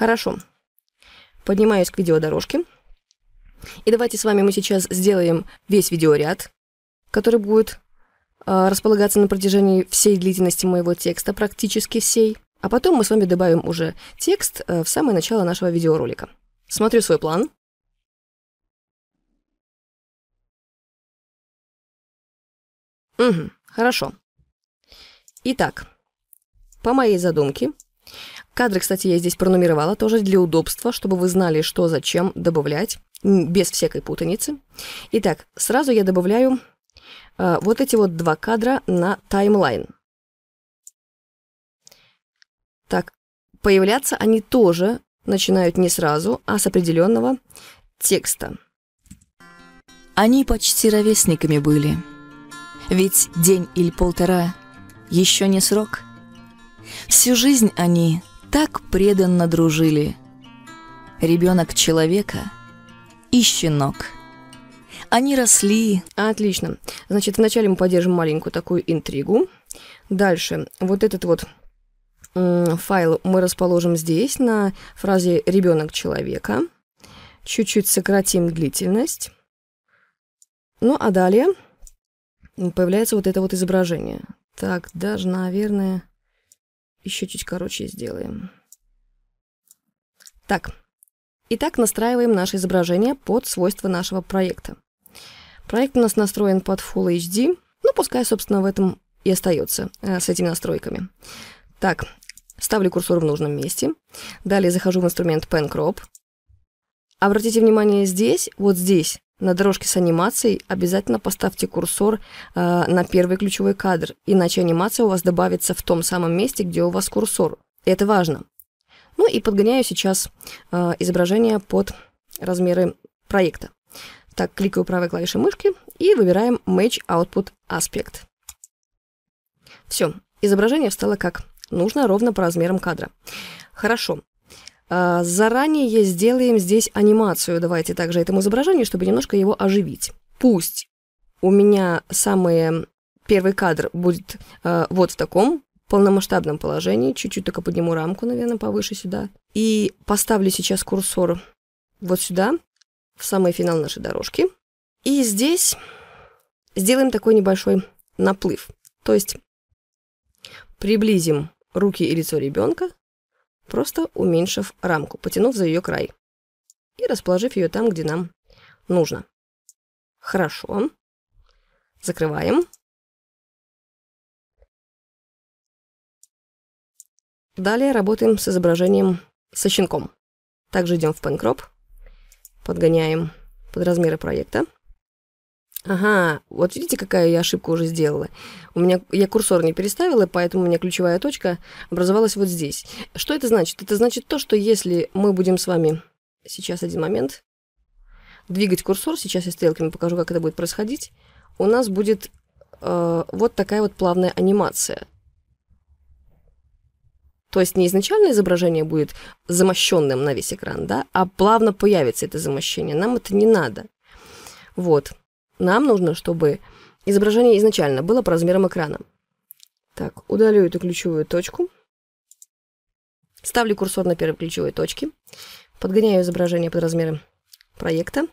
Хорошо. Поднимаюсь к видеодорожке. И давайте с вами мы сейчас сделаем весь видеоряд, который будет э, располагаться на протяжении всей длительности моего текста, практически всей. А потом мы с вами добавим уже текст э, в самое начало нашего видеоролика. Смотрю свой план. Угу, хорошо. Итак, по моей задумке, Кадры, кстати, я здесь пронумеровала тоже для удобства, чтобы вы знали, что зачем добавлять, без всякой путаницы. Итак, сразу я добавляю э, вот эти вот два кадра на таймлайн. Так, появляться они тоже начинают не сразу, а с определенного текста. Они почти ровесниками были. Ведь день или полтора еще не срок. Всю жизнь они так преданно дружили. Ребенок человека и щенок. Они росли. Отлично. Значит, вначале мы поддержим маленькую такую интригу. Дальше. Вот этот вот файл мы расположим здесь на фразе «ребенок человека». Чуть-чуть сократим длительность. Ну а далее появляется вот это вот изображение. Так, даже, наверное, еще чуть короче сделаем. Так. Итак, настраиваем наше изображение под свойства нашего проекта. Проект у нас настроен под Full HD. Ну, пускай, собственно, в этом и остается э, с этими настройками. Так, ставлю курсор в нужном месте. Далее захожу в инструмент Pen Crop. Обратите внимание здесь, вот здесь, на дорожке с анимацией обязательно поставьте курсор э, на первый ключевой кадр, иначе анимация у вас добавится в том самом месте, где у вас курсор. Это важно. Ну и подгоняю сейчас э, изображение под размеры проекта. Так, кликаю правой клавишей мышки и выбираем Match Output Aspect. Все, изображение стало как нужно, ровно по размерам кадра. Хорошо, а, заранее сделаем здесь анимацию, давайте также этому изображению, чтобы немножко его оживить. Пусть у меня самый первый кадр будет а, вот в таком полномасштабном положении. Чуть-чуть только подниму рамку, наверное, повыше сюда. И поставлю сейчас курсор вот сюда, в самый финал нашей дорожки. И здесь сделаем такой небольшой наплыв. То есть приблизим руки и лицо ребенка просто уменьшив рамку, потянув за ее край и расположив ее там, где нам нужно. Хорошо. Закрываем. Далее работаем с изображением со щенком. Также идем в PenCrop, подгоняем под размеры проекта. Ага, вот видите, какая я ошибку уже сделала. У меня я курсор не переставила, поэтому у меня ключевая точка образовалась вот здесь. Что это значит? Это значит то, что если мы будем с вами сейчас один момент двигать курсор, сейчас я стрелками покажу, как это будет происходить, у нас будет э, вот такая вот плавная анимация. То есть не изначальное изображение будет замощенным на весь экран, да, а плавно появится это замощение. Нам это не надо. Вот. Нам нужно, чтобы изображение изначально было по размерам экрана. Так, удалю эту ключевую точку. Ставлю курсор на первой ключевой точке. Подгоняю изображение под размеры проекта.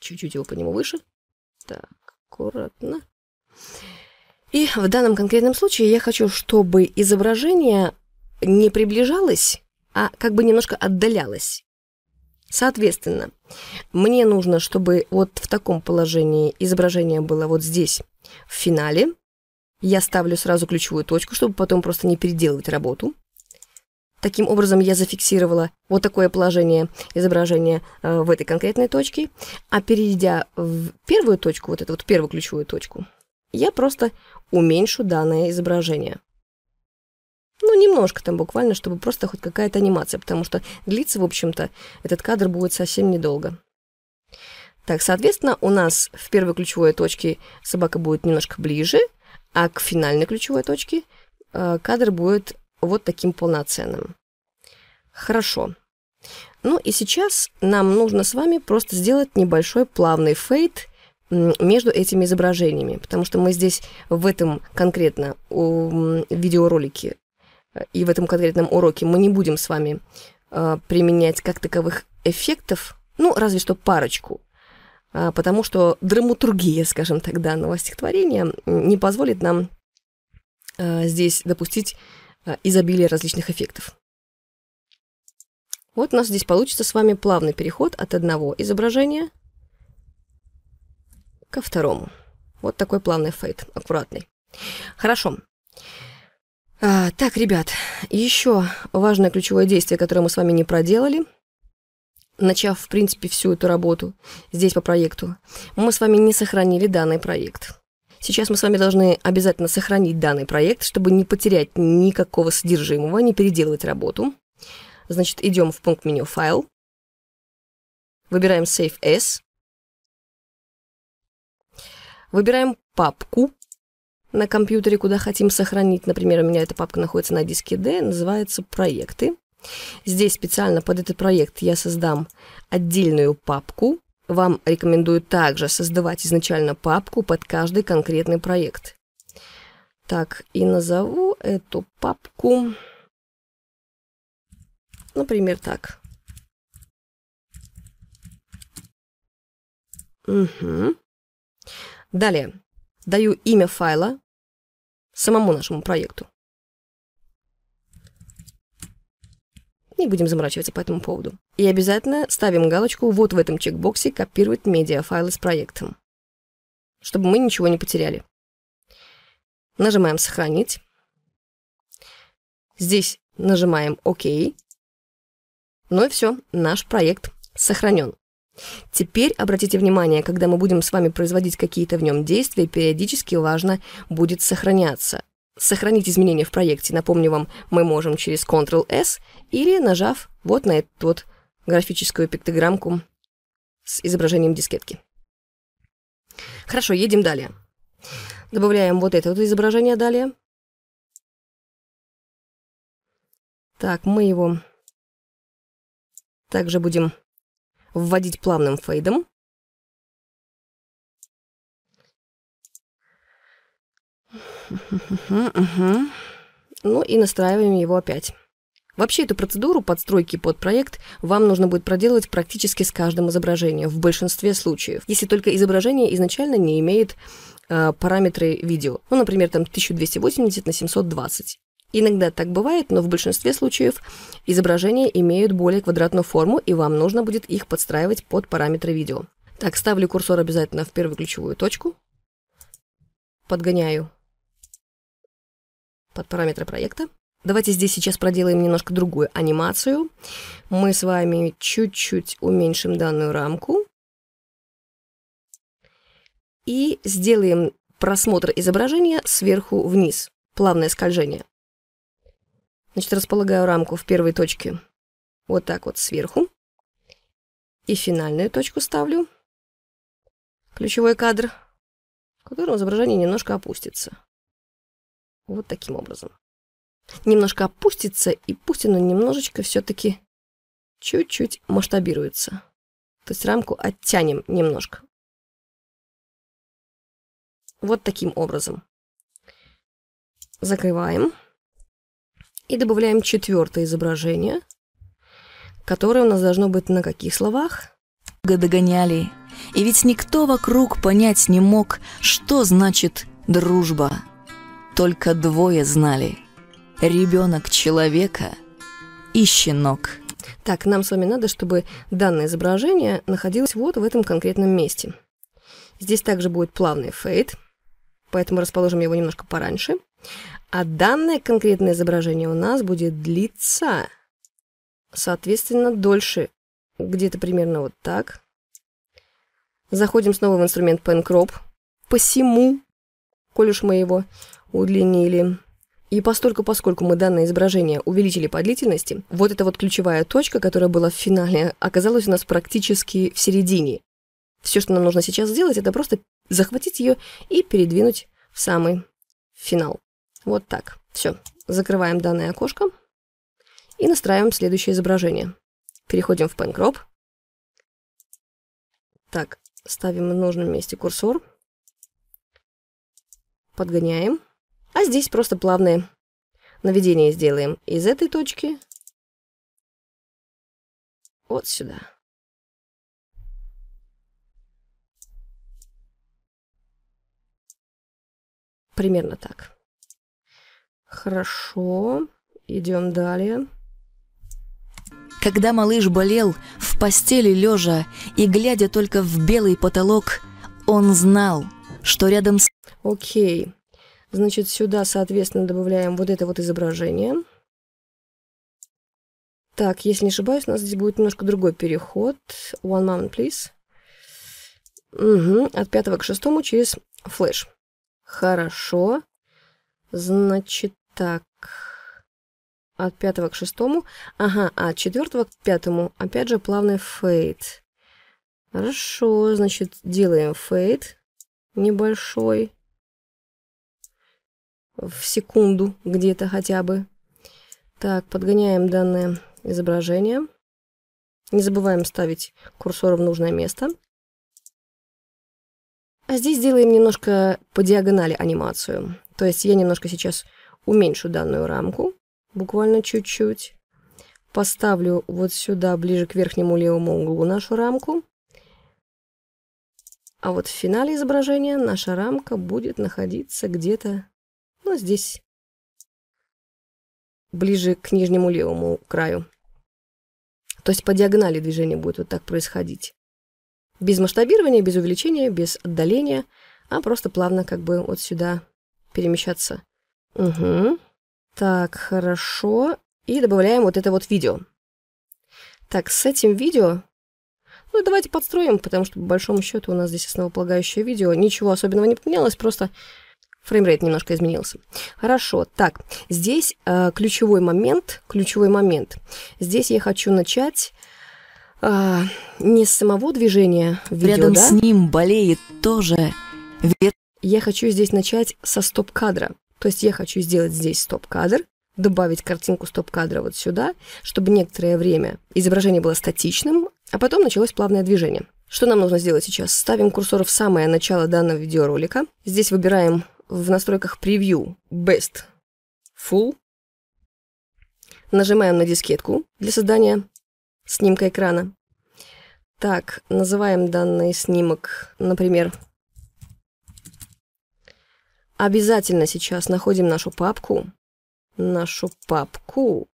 Чуть-чуть его по нему выше. Так, аккуратно. И в данном конкретном случае я хочу, чтобы изображение не приближалось, а как бы немножко отдалялось. Соответственно, мне нужно, чтобы вот в таком положении изображение было вот здесь, в финале. Я ставлю сразу ключевую точку, чтобы потом просто не переделывать работу. Таким образом, я зафиксировала вот такое положение изображения э, в этой конкретной точке. А перейдя в первую точку, вот эту вот первую ключевую точку, я просто уменьшу данное изображение. Ну, немножко там буквально, чтобы просто хоть какая-то анимация, потому что длится, в общем-то, этот кадр будет совсем недолго. Так, соответственно, у нас в первой ключевой точке собака будет немножко ближе, а к финальной ключевой точке э, кадр будет вот таким полноценным. Хорошо. Ну и сейчас нам нужно с вами просто сделать небольшой плавный фейт между этими изображениями, потому что мы здесь в этом конкретно в видеоролике и в этом конкретном уроке мы не будем с вами а, применять как таковых эффектов, ну, разве что парочку, а, потому что драматургия, скажем так, данного стихотворения не позволит нам а, здесь допустить изобилие различных эффектов. Вот у нас здесь получится с вами плавный переход от одного изображения ко второму. Вот такой плавный фейт, аккуратный. Хорошо. Хорошо. А, так, ребят, еще важное ключевое действие, которое мы с вами не проделали, начав, в принципе, всю эту работу здесь по проекту, мы с вами не сохранили данный проект. Сейчас мы с вами должны обязательно сохранить данный проект, чтобы не потерять никакого содержимого, не переделывать работу. Значит, идем в пункт меню «Файл», выбираем «Save As», выбираем папку на компьютере, куда хотим сохранить. Например, у меня эта папка находится на диске D, называется «Проекты». Здесь специально под этот проект я создам отдельную папку. Вам рекомендую также создавать изначально папку под каждый конкретный проект. Так, и назову эту папку, например, так. Угу. Далее. Даю имя файла, самому нашему проекту. Не будем заморачиваться по этому поводу. И обязательно ставим галочку вот в этом чекбоксе «Копировать медиафайлы с проектом», чтобы мы ничего не потеряли. Нажимаем «Сохранить». Здесь нажимаем «Ок». Ну и все, наш проект сохранен. Теперь обратите внимание, когда мы будем с вами производить какие-то в нем действия, периодически важно будет сохраняться. Сохранить изменения в проекте, напомню вам, мы можем через Ctrl-S или нажав вот на эту вот графическую пиктограммку с изображением дискетки. Хорошо, едем далее. Добавляем вот это вот изображение далее. Так, мы его также будем вводить плавным фейдом. Ну и настраиваем его опять. Вообще эту процедуру подстройки под проект вам нужно будет проделывать практически с каждым изображением, в большинстве случаев, если только изображение изначально не имеет э, параметры видео. Ну, например, там 1280 на 720. Иногда так бывает, но в большинстве случаев изображения имеют более квадратную форму, и вам нужно будет их подстраивать под параметры видео. Так, ставлю курсор обязательно в первую ключевую точку, подгоняю под параметры проекта. Давайте здесь сейчас проделаем немножко другую анимацию. Мы с вами чуть-чуть уменьшим данную рамку и сделаем просмотр изображения сверху вниз, плавное скольжение. Значит, располагаю рамку в первой точке вот так вот сверху. И финальную точку ставлю. Ключевой кадр, в котором изображение немножко опустится. Вот таким образом. Немножко опустится, и пусть оно немножечко все-таки чуть-чуть масштабируется. То есть рамку оттянем немножко. Вот таким образом. Закрываем. И добавляем четвертое изображение, которое у нас должно быть на каких словах? Догоняли. И ведь никто вокруг понять не мог, что значит дружба. Только двое знали. Ребенок человека и щенок. Так, нам с вами надо, чтобы данное изображение находилось вот в этом конкретном месте. Здесь также будет плавный фейд, поэтому расположим его немножко пораньше. А данное конкретное изображение у нас будет длиться, соответственно, дольше. Где-то примерно вот так. Заходим снова в инструмент Pen Crop. Посему, коль уж мы его удлинили. И постольку, поскольку мы данное изображение увеличили по длительности, вот эта вот ключевая точка, которая была в финале, оказалась у нас практически в середине. Все, что нам нужно сейчас сделать, это просто захватить ее и передвинуть в самый финал. Вот так. Все. Закрываем данное окошко и настраиваем следующее изображение. Переходим в PenCrop. Так, ставим в нужном месте курсор. Подгоняем. А здесь просто плавное наведение сделаем из этой точки вот сюда. Примерно так. Хорошо, идем далее. Когда малыш болел, в постели лежа и глядя только в белый потолок, он знал, что рядом с... Окей. Значит, сюда, соответственно, добавляем вот это вот изображение. Так, если не ошибаюсь, у нас здесь будет немножко другой переход. One moment, please. Угу, от пятого к шестому через флеш. Хорошо. Значит, так, от пятого к шестому. Ага, от четвертого к пятому. Опять же, плавный фейд. Хорошо, значит, делаем фейд небольшой. В секунду где-то хотя бы. Так, подгоняем данное изображение. Не забываем ставить курсор в нужное место. А здесь делаем немножко по диагонали анимацию. То есть я немножко сейчас уменьшу данную рамку, буквально чуть-чуть. Поставлю вот сюда, ближе к верхнему левому углу нашу рамку. А вот в финале изображения наша рамка будет находиться где-то, ну, здесь, ближе к нижнему левому краю. То есть по диагонали движение будет вот так происходить. Без масштабирования, без увеличения, без отдаления, а просто плавно как бы вот сюда перемещаться. Угу. Так, хорошо. И добавляем вот это вот видео. Так, с этим видео... Ну, давайте подстроим, потому что, по большому счету, у нас здесь основополагающее видео. Ничего особенного не поменялось, просто фреймрейт немножко изменился. Хорошо, так, здесь э, ключевой момент, ключевой момент. Здесь я хочу начать э, не с самого движения видео, Рядом да? с ним болеет тоже. Я хочу здесь начать со стоп-кадра. То есть я хочу сделать здесь стоп-кадр, добавить картинку стоп-кадра вот сюда, чтобы некоторое время изображение было статичным, а потом началось плавное движение. Что нам нужно сделать сейчас? Ставим курсор в самое начало данного видеоролика. Здесь выбираем в настройках превью Best Full. Нажимаем на дискетку для создания снимка экрана. Так, называем данный снимок, например, Обязательно сейчас находим нашу папку, нашу папку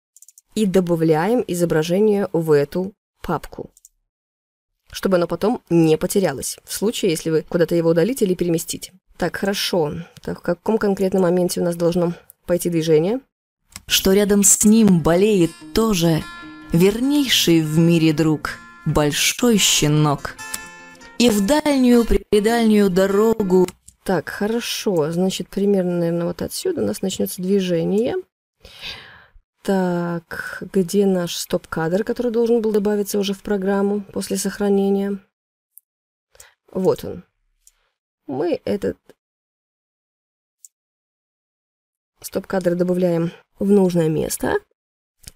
и добавляем изображение в эту папку, чтобы оно потом не потерялось, в случае, если вы куда-то его удалите или переместите. Так, хорошо. Так, в каком конкретном моменте у нас должно пойти движение? Что рядом с ним болеет тоже вернейший в мире друг, большой щенок. И в дальнюю-предальнюю дорогу так, хорошо. Значит, примерно, наверное, вот отсюда у нас начнется движение. Так, где наш стоп-кадр, который должен был добавиться уже в программу после сохранения? Вот он. Мы этот стоп-кадр добавляем в нужное место.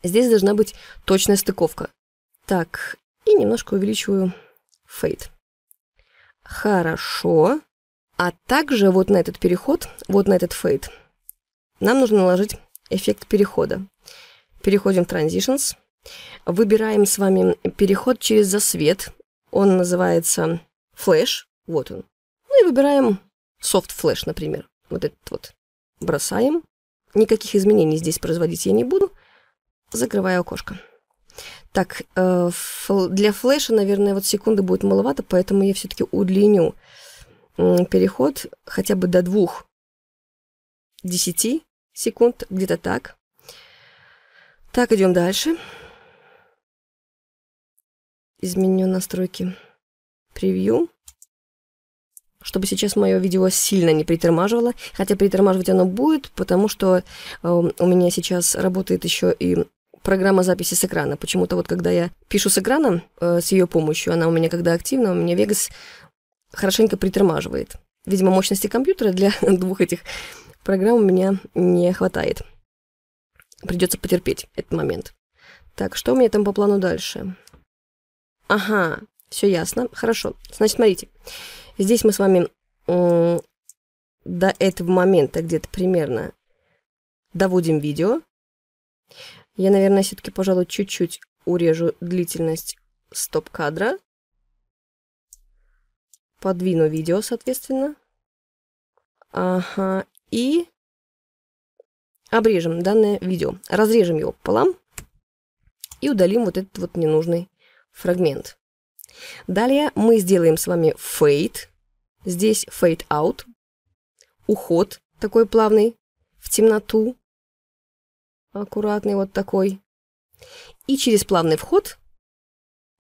Здесь должна быть точная стыковка. Так, и немножко увеличиваю фейт. Хорошо. А также вот на этот переход, вот на этот фейт, нам нужно наложить эффект перехода. Переходим в Transitions. Выбираем с вами переход через засвет. Он называется Flash. Вот он. Ну и выбираем Soft Flash, например. Вот этот вот. Бросаем. Никаких изменений здесь производить я не буду. Закрываю окошко. Так, э, для флеша, наверное, вот секунды будет маловато, поэтому я все-таки удлиню переход хотя бы до двух десяти секунд, где-то так. Так, идем дальше. Изменю настройки превью, чтобы сейчас мое видео сильно не притормаживало. Хотя притормаживать оно будет, потому что э, у меня сейчас работает еще и программа записи с экрана. Почему-то вот когда я пишу с экрана, э, с ее помощью, она у меня когда активна, у меня Vegas хорошенько притормаживает. Видимо, мощности компьютера для двух этих программ у меня не хватает. Придется потерпеть этот момент. Так, что у меня там по плану дальше? Ага, все ясно. Хорошо. Значит, смотрите. Здесь мы с вами до этого момента где-то примерно доводим видео. Я, наверное, все-таки, пожалуй, чуть-чуть урежу длительность стоп-кадра. Подвину видео, соответственно. Ага, и обрежем данное видео. Разрежем его пополам и удалим вот этот вот ненужный фрагмент. Далее мы сделаем с вами fade. Здесь fade out. Уход такой плавный в темноту. Аккуратный вот такой. И через плавный вход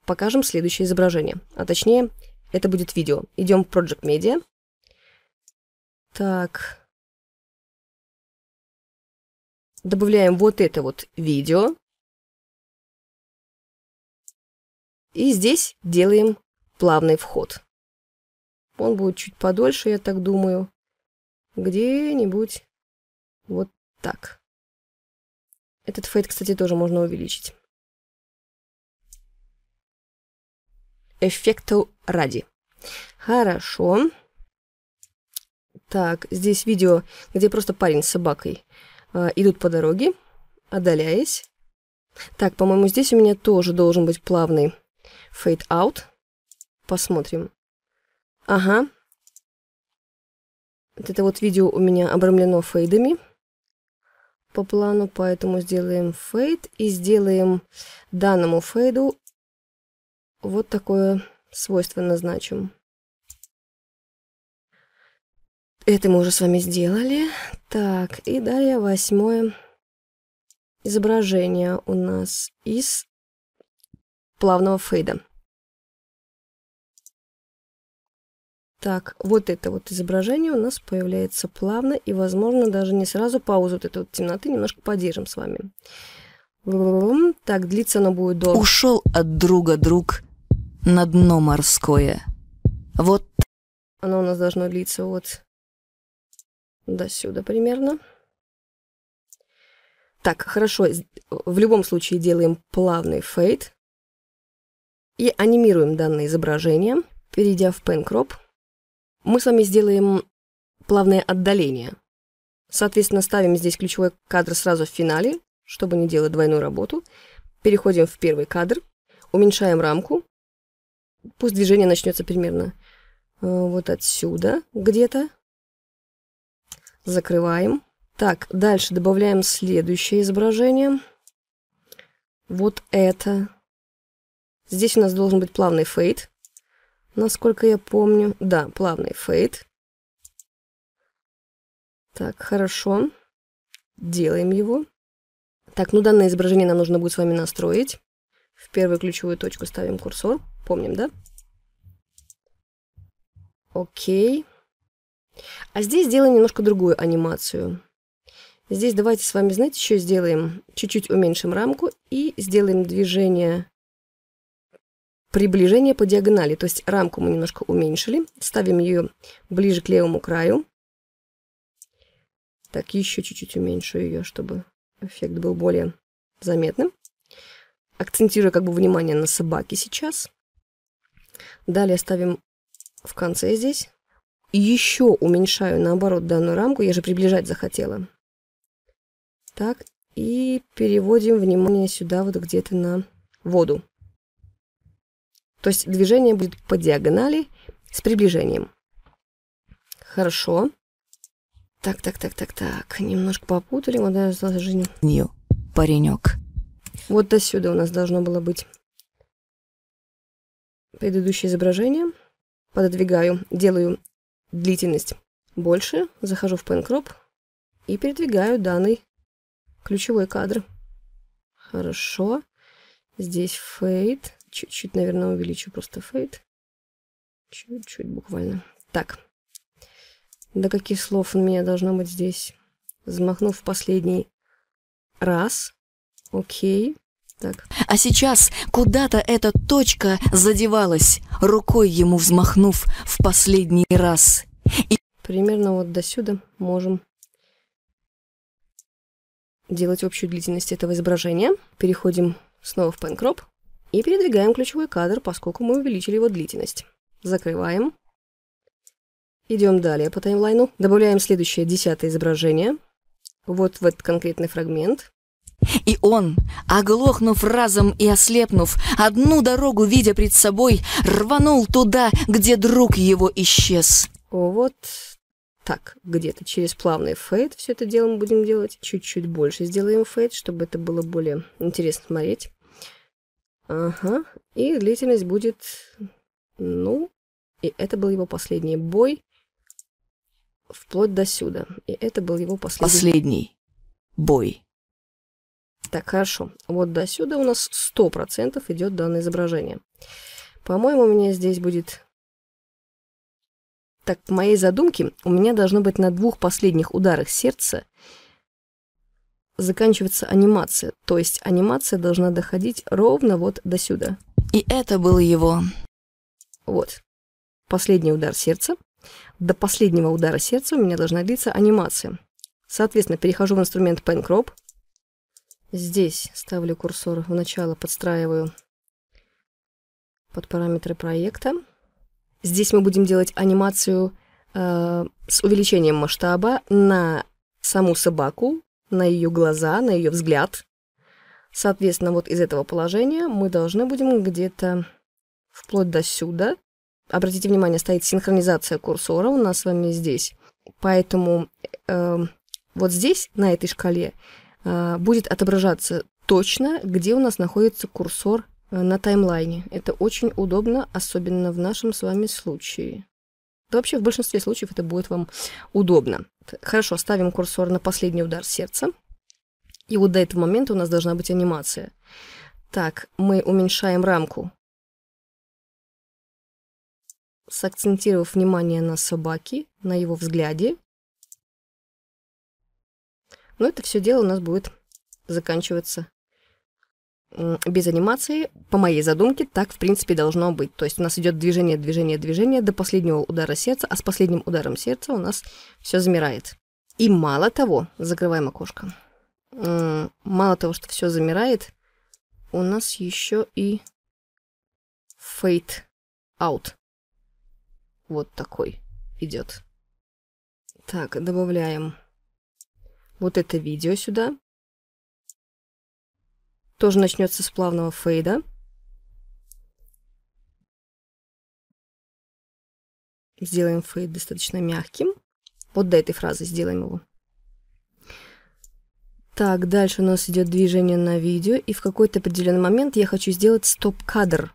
покажем следующее изображение, а точнее это будет видео. Идем в Project Media. Так. Добавляем вот это вот видео. И здесь делаем плавный вход. Он будет чуть подольше, я так думаю. Где-нибудь вот так. Этот фейт, кстати, тоже можно увеличить. эффекту ради. Хорошо. Так, здесь видео, где просто парень с собакой э, идут по дороге, отдаляясь. Так, по-моему, здесь у меня тоже должен быть плавный фейт аут Посмотрим. Ага. Вот это вот видео у меня обрамлено фейдами по плану, поэтому сделаем фейд и сделаем данному фейду вот такое свойство назначим. Это мы уже с вами сделали. Так, и далее восьмое изображение у нас из плавного фейда. Так, вот это вот изображение у нас появляется плавно и, возможно, даже не сразу паузу вот этой вот темноты немножко поддержим с вами. Так, длится оно будет долго. Ушел от друга друг на дно морское. Вот. Оно у нас должно длиться вот до сюда примерно. Так, хорошо. В любом случае делаем плавный фейд. И анимируем данное изображение. Перейдя в Pen Crop, мы с вами сделаем плавное отдаление. Соответственно, ставим здесь ключевой кадр сразу в финале, чтобы не делать двойную работу. Переходим в первый кадр, уменьшаем рамку, Пусть движение начнется примерно э, вот отсюда где-то. Закрываем. Так, дальше добавляем следующее изображение. Вот это. Здесь у нас должен быть плавный фейт Насколько я помню. Да, плавный фейт Так, хорошо. Делаем его. Так, ну данное изображение нам нужно будет с вами настроить первую ключевую точку ставим курсор. Помним, да? Окей. А здесь сделаем немножко другую анимацию. Здесь давайте с вами, знаете, еще сделаем? Чуть-чуть уменьшим рамку и сделаем движение приближение по диагонали. То есть рамку мы немножко уменьшили. Ставим ее ближе к левому краю. Так, еще чуть-чуть уменьшу ее, чтобы эффект был более заметным акцентируя как бы внимание на собаке сейчас. Далее ставим в конце здесь. Еще уменьшаю, наоборот, данную рамку. Я же приближать захотела. Так, и переводим внимание сюда вот где-то на воду. То есть движение будет по диагонали с приближением. Хорошо. Так, так, так, так, так. Немножко попутали. Вот даже жизнь. Нью, паренек. Вот до сюда у нас должно было быть предыдущее изображение. Пододвигаю, делаю длительность больше, захожу в Pen и передвигаю данный ключевой кадр. Хорошо. Здесь фейт, Чуть-чуть, наверное, увеличу просто фейт, Чуть-чуть буквально. Так. До каких слов у меня должно быть здесь? Взмахнув последний раз. Окей. Так. А сейчас куда-то эта точка задевалась, рукой ему взмахнув в последний раз. И... Примерно вот до сюда можем делать общую длительность этого изображения. Переходим снова в PenCrop и передвигаем ключевой кадр, поскольку мы увеличили его длительность. Закрываем. Идем далее по таймлайну. Добавляем следующее, десятое изображение. Вот в этот конкретный фрагмент. И он, оглохнув разом и ослепнув, одну дорогу видя пред собой, рванул туда, где друг его исчез. Вот так, где-то через плавный фейд все это дело мы будем делать. Чуть-чуть больше сделаем фейд, чтобы это было более интересно смотреть. Ага, и длительность будет... Ну, и это был его последний бой вплоть до сюда. И это был его последний... Последний бой. Так, хорошо. Вот до сюда у нас 100% идет данное изображение. По-моему, у меня здесь будет... Так, по моей задумке, у меня должно быть на двух последних ударах сердца заканчивается анимация. То есть анимация должна доходить ровно вот до сюда. И это был его. Вот. Последний удар сердца. До последнего удара сердца у меня должна длиться анимация. Соответственно, перехожу в инструмент Pen Crop. Здесь ставлю курсор в начало, подстраиваю под параметры проекта. Здесь мы будем делать анимацию э, с увеличением масштаба на саму собаку, на ее глаза, на ее взгляд. Соответственно, вот из этого положения мы должны будем где-то вплоть до сюда. Обратите внимание, стоит синхронизация курсора у нас с вами здесь. Поэтому э, вот здесь, на этой шкале, а, будет отображаться точно, где у нас находится курсор а, на таймлайне. Это очень удобно, особенно в нашем с вами случае. Да вообще в большинстве случаев это будет вам удобно. Хорошо, ставим курсор на последний удар сердца. И вот до этого момента у нас должна быть анимация. Так, мы уменьшаем рамку, сакцентировав внимание на собаке, на его взгляде. Но это все дело у нас будет заканчиваться без анимации, по моей задумке, так, в принципе, должно быть. То есть у нас идет движение, движение, движение до последнего удара сердца, а с последним ударом сердца у нас все замирает. И мало того, закрываем окошко, мало того, что все замирает, у нас еще и fade out. Вот такой идет. Так, добавляем вот это видео сюда. Тоже начнется с плавного фейда. Сделаем фейд достаточно мягким. Вот до этой фразы сделаем его. Так, дальше у нас идет движение на видео, и в какой-то определенный момент я хочу сделать стоп-кадр,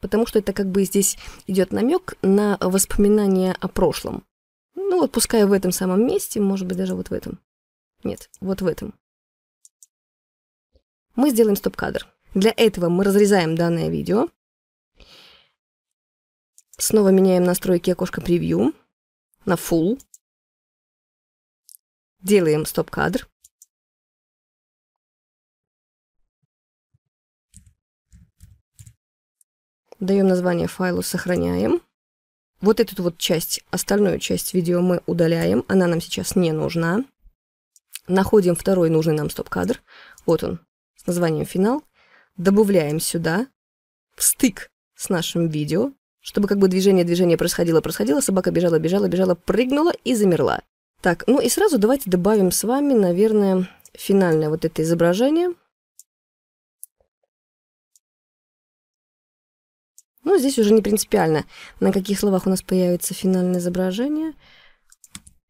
потому что это как бы здесь идет намек на воспоминания о прошлом. Ну вот пускай в этом самом месте, может быть даже вот в этом. Нет, вот в этом. Мы сделаем стоп-кадр. Для этого мы разрезаем данное видео. Снова меняем настройки окошка превью на full. Делаем стоп-кадр. Даем название файлу, сохраняем. Вот эту вот часть, остальную часть видео мы удаляем, она нам сейчас не нужна находим второй нужный нам стоп-кадр, вот он, с названием «Финал», добавляем сюда, в стык с нашим видео, чтобы как бы движение-движение происходило-происходило, собака бежала-бежала-бежала, прыгнула и замерла. Так, ну и сразу давайте добавим с вами, наверное, финальное вот это изображение. Ну, здесь уже не принципиально, на каких словах у нас появится финальное изображение.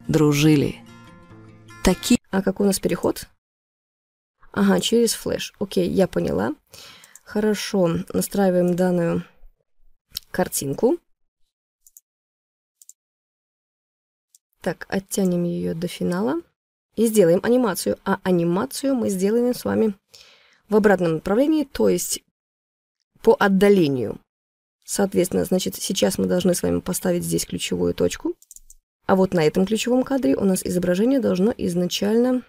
Дружили. Такие а как у нас переход? Ага, через флеш. Окей, я поняла. Хорошо, настраиваем данную картинку. Так, оттянем ее до финала и сделаем анимацию. А анимацию мы сделаем с вами в обратном направлении, то есть по отдалению. Соответственно, значит, сейчас мы должны с вами поставить здесь ключевую точку. А вот на этом ключевом кадре у нас изображение должно изначально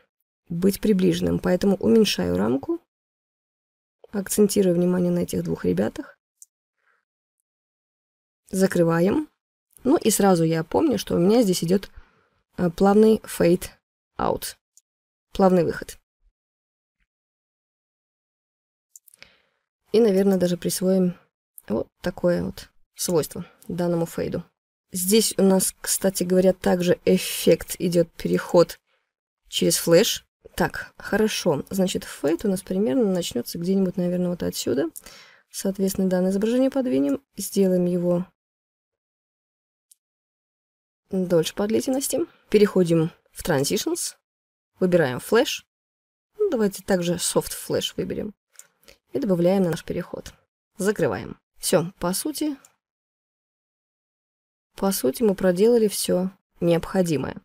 быть приближенным, поэтому уменьшаю рамку, акцентирую внимание на этих двух ребятах, закрываем, ну и сразу я помню, что у меня здесь идет э, плавный fade out, плавный выход. И, наверное, даже присвоим вот такое вот свойство данному фейду. Здесь у нас, кстати говоря, также эффект идет переход через флеш. Так, хорошо. Значит, фейт у нас примерно начнется где-нибудь, наверное, вот отсюда. Соответственно, данное изображение подвинем. Сделаем его дольше по длительности. Переходим в Transitions. Выбираем флеш. Ну, давайте также Soft Flash выберем. И добавляем на наш переход. Закрываем. Все, по сути, по сути, мы проделали все необходимое.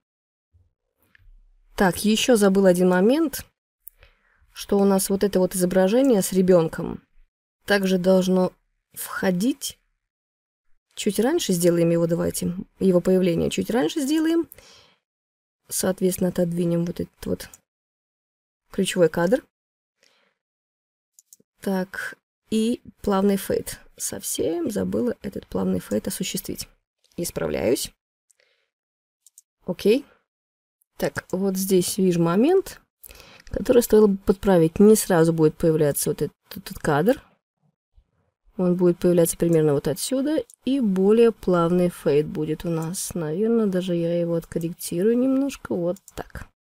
Так, еще забыл один момент, что у нас вот это вот изображение с ребенком также должно входить. Чуть раньше сделаем его, давайте, его появление чуть раньше сделаем. Соответственно, отодвинем вот этот вот ключевой кадр. Так, и плавный фейт. Совсем забыла этот плавный фейт осуществить. Исправляюсь. Окей. Так, вот здесь вижу момент, который стоило бы подправить. Не сразу будет появляться вот этот, этот кадр. Он будет появляться примерно вот отсюда, и более плавный фейд будет у нас. Наверное, даже я его откорректирую немножко, вот так.